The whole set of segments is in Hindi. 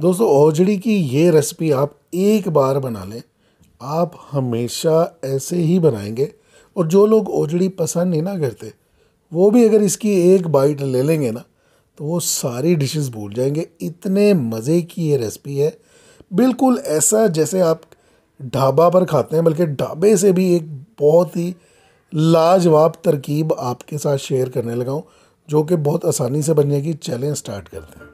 दोस्तों ओजड़ी की ये रेसिपी आप एक बार बना लें आप हमेशा ऐसे ही बनाएंगे और जो लोग ओजड़ी पसंद नहीं ना करते वो भी अगर इसकी एक बाइट ले लेंगे ना तो वो सारी डिशेस भूल जाएंगे इतने मज़े की ये रेसिपी है बिल्कुल ऐसा जैसे आप ढाबा पर खाते हैं बल्कि ढाबे से भी एक बहुत ही लाजवाब तरकीब आपके साथ शेयर करने लगाऊँ जो कि बहुत आसानी से बन जाएगी चलें स्टार्ट करते हैं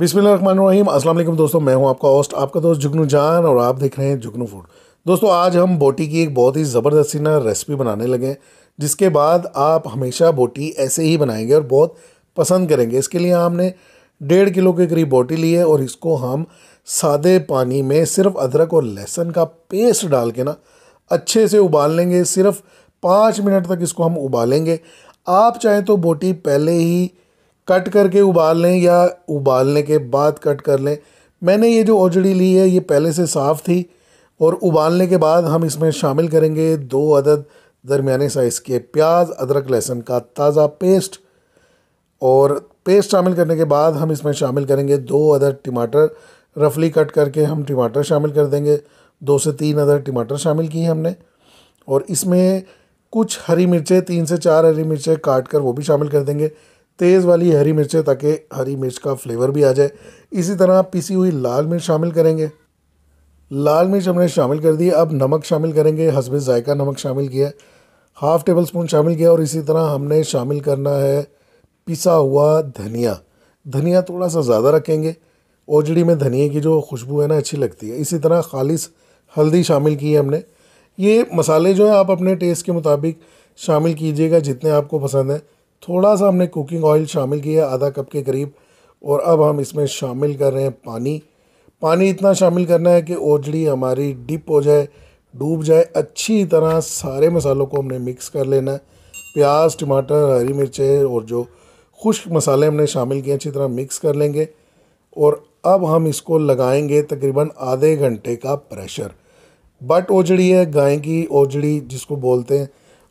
रहीम अस्सलाम दोस्तों मैं हूं आपका होस्ट आपका दोस्त जुगनू जान और आप देख रहे हैं जुगनू फूड दोस्तों आज हम बोटी की एक बहुत ही ज़बरदस्ती ना रेसिपी बनाने लगे जिसके बाद आप हमेशा बोटी ऐसे ही बनाएंगे और बहुत पसंद करेंगे इसके लिए हमने डेढ़ किलो के करीब बोटी ली है और इसको हम सादे पानी में सिर्फ अदरक और लहसुन का पेस्ट डाल के ना अच्छे से उबाल लेंगे सिर्फ पाँच मिनट तक इसको हम उबालेंगे आप चाहें तो बोटी पहले ही कट करके उबाल लें या उबालने के बाद कट कर लें मैंने ये जो ओजड़ी ली है ये पहले से साफ़ थी और उबालने के बाद हम इसमें शामिल करेंगे दो अदद दरमियाने साइज़ के प्याज अदरक लहसुन का ताज़ा पेस्ट और पेस्ट शामिल करने के बाद हम इसमें शामिल करेंगे दो अदर टमाटर रफली कट करके हम टमाटर शामिल कर देंगे दो से तीन अदर टमाटर शामिल किए हमने और इसमें कुछ हरी मिर्चें तीन से चार हरी मिर्चें काट कर वो भी शामिल कर देंगे तेज़ वाली हरी मिर्चें ताकि हरी मिर्च का फ्लेवर भी आ जाए इसी तरह पिसी हुई लाल मिर्च शामिल करेंगे लाल मिर्च हमने शामिल कर दी अब नमक शामिल करेंगे हसब जायका नमक शामिल किया हाफ़ टेबल स्पून शामिल किया और इसी तरह हमने शामिल करना है पिसा हुआ धनिया धनिया थोड़ा सा ज़्यादा रखेंगे ओजड़ी में धनिए की जो खुशबू है ना अच्छी लगती है इसी तरह खालिश हल्दी शामिल की है हमने ये मसाले जो हैं आप अपने टेस्ट के मुताबिक शामिल कीजिएगा जितने आपको पसंद हैं थोड़ा सा हमने कुकिंग ऑयल शामिल किया आधा कप के करीब और अब हम इसमें शामिल कर रहे हैं पानी पानी इतना शामिल करना है कि ओजड़ी हमारी डिप हो जाए डूब जाए अच्छी तरह सारे मसालों को हमने मिक्स कर लेना है प्याज टमाटर हरी मिर्चें और जो खुश्क मसाले हमने शामिल किए अच्छी तरह मिक्स कर लेंगे और अब हम इसको लगाएंगे तकरीबन आधे घंटे का प्रेशर बट ओजड़ी है गाय की ओजड़ी जिसको बोलते हैं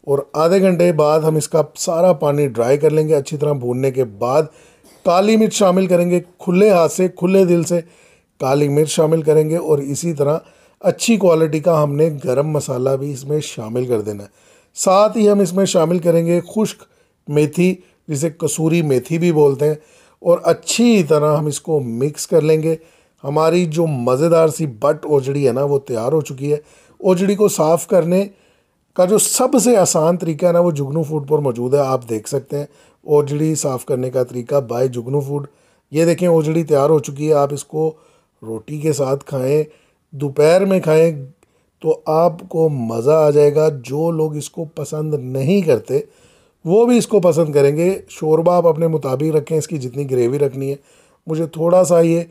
और आधे घंटे बाद हम इसका सारा पानी ड्राई कर लेंगे अच्छी तरह भूनने के बाद काली मिर्च शामिल करेंगे खुले हाथ से खुले दिल से काली मिर्च शामिल करेंगे और इसी तरह अच्छी क्वालिटी का हमने गरम मसाला भी इसमें शामिल कर देना है साथ ही हम इसमें शामिल करेंगे खुश्क मेथी जिसे कसूरी मेथी भी बोलते हैं और अच्छी तरह हम इसको मिक्स कर लेंगे हमारी जो मज़ेदार सी बट ओजड़ी है ना वो तैयार हो चुकी है ओजड़ी को साफ़ करने का जो सबसे आसान तरीका है ना वो जुगनू फूड पर मौजूद है आप देख सकते हैं ओजड़ी साफ़ करने का तरीका बाय जुगनू फूड ये देखें ओजड़ी तैयार हो चुकी है आप इसको रोटी के साथ खाएं दोपहर में खाएं तो आपको मज़ा आ जाएगा जो लोग इसको पसंद नहीं करते वो भी इसको पसंद करेंगे शोरबा आप अपने मुताबिक रखें इसकी जितनी ग्रेवी रखनी है मुझे थोड़ा सा ये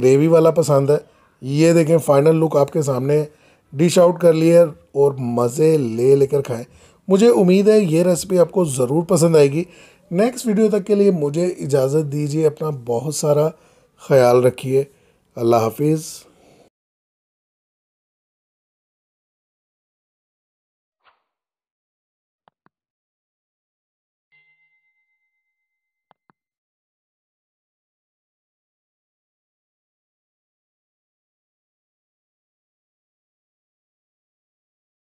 ग्रेवी वाला पसंद है ये देखें फ़ाइनल लुक आपके सामने डिश आउट कर लिए और मज़े ले लेकर खाएं मुझे उम्मीद है ये रेसिपी आपको ज़रूर पसंद आएगी नेक्स्ट वीडियो तक के लिए मुझे इजाज़त दीजिए अपना बहुत सारा ख्याल रखिए अल्लाह हाफिज़